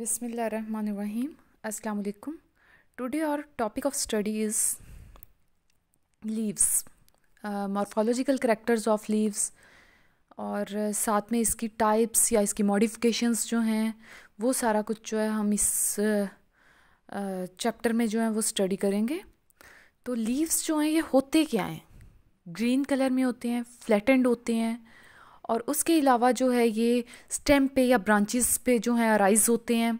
बिसमीम् अल्लाम today our topic of study is leaves morphological characters of leaves और uh, साथ में इसकी टाइप्स या इसकी मॉडिफिकेशंस जो हैं वो सारा कुछ जो है हम इस चैप्टर uh, uh, में जो है वो स्टडी करेंगे तो लीव्स जो हैं ये होते क्या हैं ग्रीन कलर में होते हैं फ्लैटेंड होते हैं और उसके अलावा जो है ये स्टेम पे या ब्रांचेस पे जो है अराइज होते हैं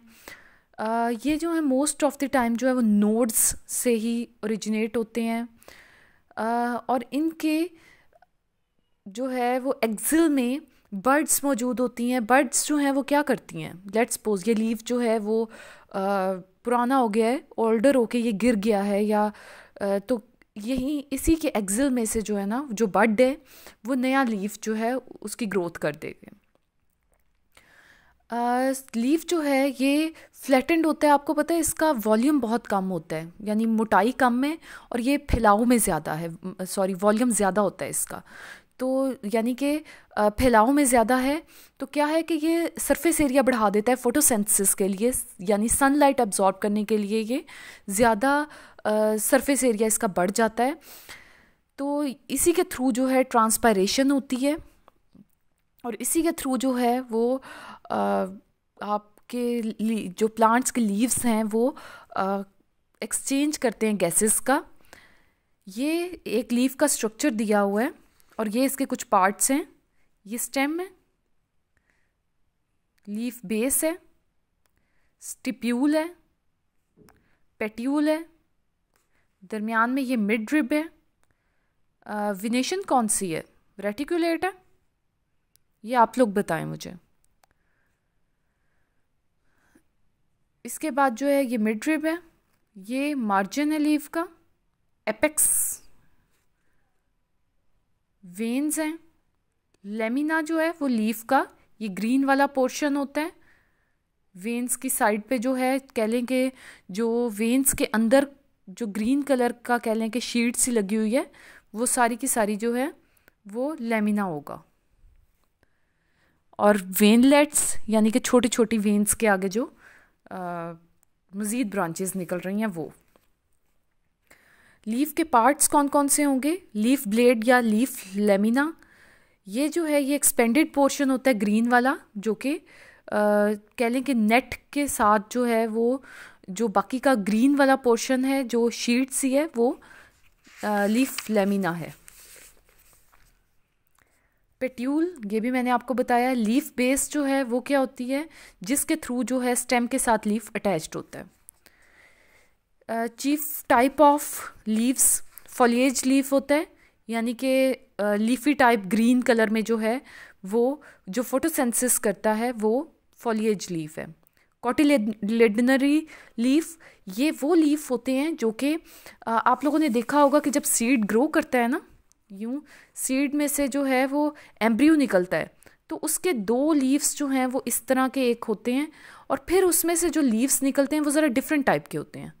आ, ये जो है मोस्ट ऑफ द टाइम जो है वो नोड्स से ही ओरिजिनेट होते हैं आ, और इनके जो है वो एक्सिल में बर्ड्स मौजूद होती हैं बर्ड्स जो हैं वो क्या करती हैं लेट्स सपोज ये लीव जो है वो आ, पुराना हो गया है ओल्डर होके ये गिर गया है या तो यही इसी के एक्जिल में से जो है ना जो बड है वो नया लीफ जो है उसकी ग्रोथ कर देंगे लीफ जो है ये फ्लैटेंड होता है आपको पता है इसका वॉल्यूम बहुत कम होता है यानी मोटाई कम है और ये फैलाव में ज़्यादा है सॉरी वॉल्यूम ज़्यादा होता है इसका तो यानी कि फैलाव में ज़्यादा है तो क्या है कि ये सरफेस एरिया बढ़ा देता है फोटोसेंथिस के लिए यानी सनलाइट अब्जॉर्ब करने के लिए ये ज़्यादा सरफेस एरिया इसका बढ़ जाता है तो इसी के थ्रू जो है ट्रांसपायरेशन होती है और इसी के थ्रू जो है वो आपके जो प्लांट्स के लीव्स हैं वो एक्सचेंज करते हैं गैसेस का ये एक लीफ का स्ट्रक्चर दिया हुआ है और ये इसके कुछ पार्ट्स हैं ये स्टेम है लीफ बेस है स्टिप्यूल है पेट्यूल है दरमियान में ये मिड रिब है विनेशन कौन सी है रेटिकुलेट है ये आप लोग बताएं मुझे इसके बाद जो है ये मिड रिब है ये मार्जिन है लीव का एपेक्स वेन्स हैं लेमिना जो है वो लीफ का ये ग्रीन वाला पोर्शन होता है वेन्स की साइड पे जो है कह लें कि जो वेन्स के अंदर जो ग्रीन कलर का कह लें कि शीट सी लगी हुई है वो सारी की सारी जो है वो लेमिना होगा और वेनलेट्स यानी कि छोटी छोटी वेन्स के आगे जो मज़ीद ब्रांचेस निकल रही हैं वो लीफ के पार्ट्स कौन कौन से होंगे लीफ ब्लेड या लीफ लेमिना ये जो है ये एक्सपेंडेड पोर्शन होता है ग्रीन वाला जो कि कह लें कि नेट के साथ जो है वो जो बाकी का ग्रीन वाला पोर्शन है जो शीट सी है वो आ, लीफ लेमिना है पेट्यूल ये भी मैंने आपको बताया लीफ बेस जो है वो क्या होती है जिसके थ्रू जो है स्टेम के साथ लीफ अटैच्ड होता है chief type of leaves foliage leaf होता है यानी कि लीफी टाइप ग्रीन कलर में जो है वो जो फोटोसेंसिस करता है वो फॉलीज लीफ है कॉटिलेडनरी लीफ ये वो लीफ होते हैं जो कि आप लोगों ने देखा होगा कि जब सीड ग्रो करता है ना यूँ सीड में से जो है वो एम्ब्रियो निकलता है तो उसके दो लीव्स जो हैं वो इस तरह के एक होते हैं और फिर उसमें से जो लीव्स निकलते हैं वो ज़रा डिफरेंट टाइप के होते हैं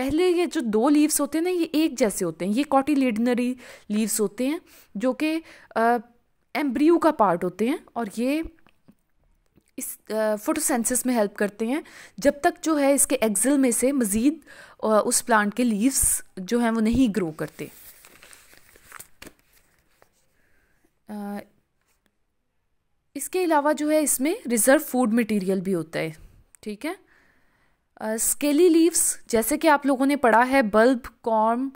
पहले ये जो दो लीव्स होते हैं ना ये एक जैसे होते हैं ये कॉटिलेडनरी लीव्स होते हैं जो कि एम्ब्रियो का पार्ट होते हैं और ये इस फोटोसेंसिस में हेल्प करते हैं जब तक जो है इसके एक्जिल में से मज़ीद उस प्लांट के लीव्स जो हैं वो नहीं ग्रो करते इसके अलावा जो है इसमें रिज़र्व फूड मटेरियल भी होता है ठीक है स्केली लीव्स जैसे कि आप लोगों ने पढ़ा है बल्ब कॉर्म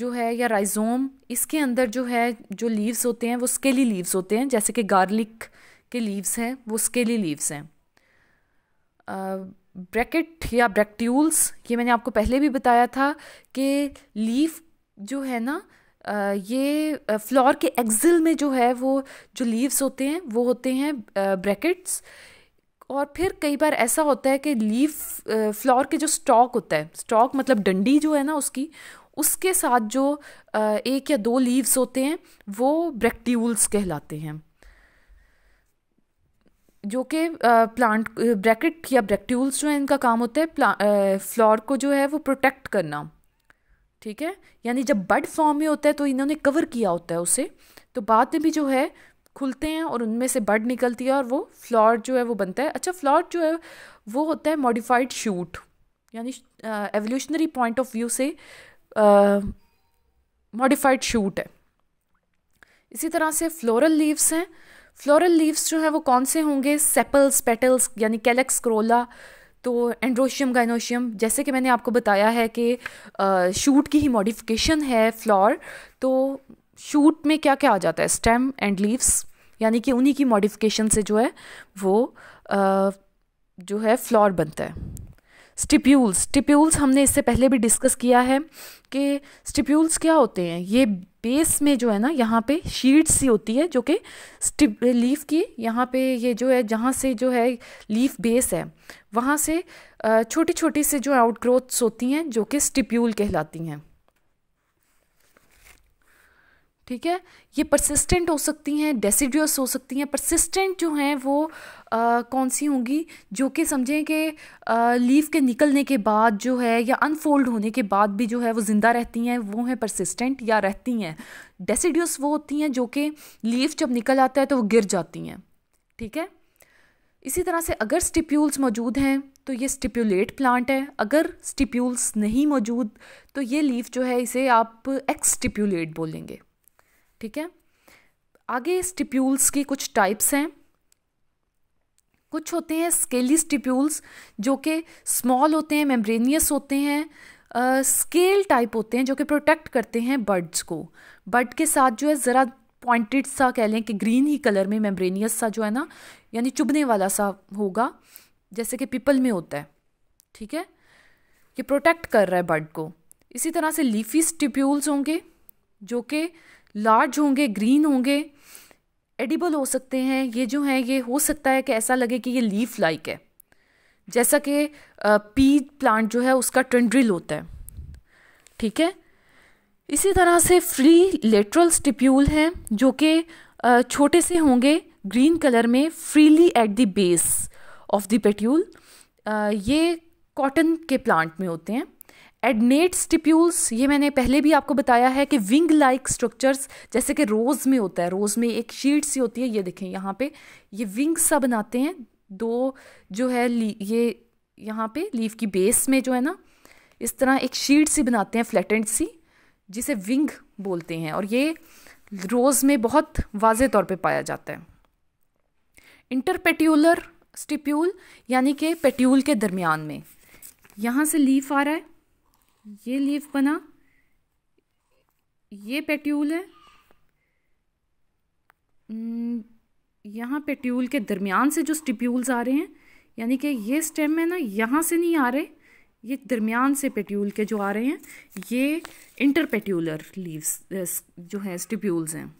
जो है या राइजोम इसके अंदर जो है जो लीव्स होते हैं वो स्केली लीव्स होते हैं जैसे कि गार्लिक के लीव्स हैं वो स्केली लीव्स हैं ब्रैकेट या ब्रैक्ट्यूल्स ये मैंने आपको पहले भी बताया था कि लीफ जो है ना ये फ्लोर के एक्सिल में जो है वो जो लीव्स होते हैं वो होते हैं ब्रैकेट्स और फिर कई बार ऐसा होता है कि लीफ फ्लावर के जो स्टॉक होता है स्टॉक मतलब डंडी जो है ना उसकी उसके साथ जो एक या दो लीव्स होते हैं वो ब्रैक्टिवल्स कहलाते हैं जो कि प्लांट ब्रैकेट या ब्रैक्टिवल्स जो है इनका काम होता है फ्लावर को जो है वो प्रोटेक्ट करना ठीक है यानी जब बड फॉर्म में होता है तो इन्होंने कवर किया होता है उसे तो बाद में भी जो है खुलते हैं और उनमें से बड निकलती है और वो फ्लॉर जो है वो बनता है अच्छा फ्लॉर जो है वो होता है मॉडिफाइड शूट यानी एवोल्यूशनरी पॉइंट ऑफ व्यू से मॉडिफाइड शूट है इसी तरह से फ्लोरल लीव्स हैं फ्लोरल लीव्स जो हैं वो कौन से होंगे सेपल्स पेटल्स यानी कैलेक्स क्रोला तो एंड्रोशियम गाइनोशियम जैसे कि मैंने आपको बताया है कि शूट की ही मॉडिफिकेशन है फ्लॉर तो शूट में क्या क्या आ जाता है स्टेम एंड लीव्स यानी कि उन्हीं की मॉडिफिकेशन से जो है वो आ, जो है फ्लॉर बनता है स्टिप्यूल्स स्टिप्यूल्स हमने इससे पहले भी डिस्कस किया है कि स्टिप्यूल्स क्या होते हैं ये बेस में जो है ना यहाँ पे शीट्स सी होती है जो कि लीफ की यहाँ पे ये जो है जहाँ से जो है लीफ बेस है वहाँ से छोटी छोटी से जो आउटग्रोथ्स होती हैं जो कि स्टिप्यूल कहलाती हैं ठीक है ये परसिस्टेंट हो सकती हैं डेसिडियस हो सकती हैं परसिस्टेंट जो हैं वो आ, कौन सी होंगी जो कि समझें कि लीफ के निकलने के बाद जो है या अनफोल्ड होने के बाद भी जो है वो ज़िंदा रहती हैं वो हैं परसिस्टेंट या रहती हैं डेसिडियस वो होती हैं जो कि लीफ जब निकल आता है तो वो गिर जाती हैं ठीक है इसी तरह से अगर स्टिप्यूल्स मौजूद हैं तो ये स्टिप्यूलेट प्लांट है अगर स्टिप्यूल्स नहीं मौजूद तो ये लीफ जो है इसे आप एक्सटिप्यूलेट बोलेंगे ठीक है आगे स्टिप्यूल्स की कुछ टाइप्स हैं कुछ होते हैं स्केली स्टिप्यूल्स जो कि स्मॉल होते हैं मेम्ब्रेनियस होते हैं स्केल uh, टाइप होते हैं जो कि प्रोटेक्ट करते हैं बर्ड्स को बर्ड के साथ जो है ज़रा पॉइंटेड सा कह लें कि ग्रीन ही कलर में मेम्ब्रेनियस सा जो है ना यानी चुभने वाला सा होगा जैसे कि पीपल में होता है ठीक है कि प्रोटेक्ट कर रहा है बर्ड को इसी तरह से लीफी स्टिप्यूल्स होंगे जो कि लार्ज होंगे ग्रीन होंगे एडिबल हो सकते हैं ये जो है ये हो सकता है कि ऐसा लगे कि ये लीफ लाइक है जैसा कि पी प्लांट जो है उसका टंड्रिल होता है ठीक है इसी तरह से फ्री लेटरल स्टिप्यूल हैं जो कि छोटे से होंगे ग्रीन कलर में freely at the base of the petiole ये कॉटन के प्लांट में होते हैं एडनेट स्टिप्यूल्स ये मैंने पहले भी आपको बताया है कि विंग लाइक स्ट्रक्चर्स जैसे कि रोज़ में होता है रोज़ में एक शीट सी होती है ये देखें यहाँ पे ये विंग सा बनाते हैं दो जो है ये यहाँ पे लीफ की बेस में जो है ना इस तरह एक शीट सी बनाते हैं फ्लैटेंड सी जिसे विंग बोलते हैं और ये रोज़ में बहुत वाज तौर पर पाया जाता है इंटरपेट्यूलर स्टिप्यूल यानी कि पेट्यूल के दरमियान में यहाँ से लीफ आ रहा है ये लीफ बना ये पेट्यूल है हम्म, यहाँ पेट्यूल के दरमियान से जो स्टिप्यूल्स आ रहे हैं यानी कि ये स्टेम है ना यहाँ से नहीं आ रहे ये दरमियान से पेट्यूल के जो आ रहे हैं ये इंटरपेट्यूलर लीव्स जो है स्टिप्यूल्स हैं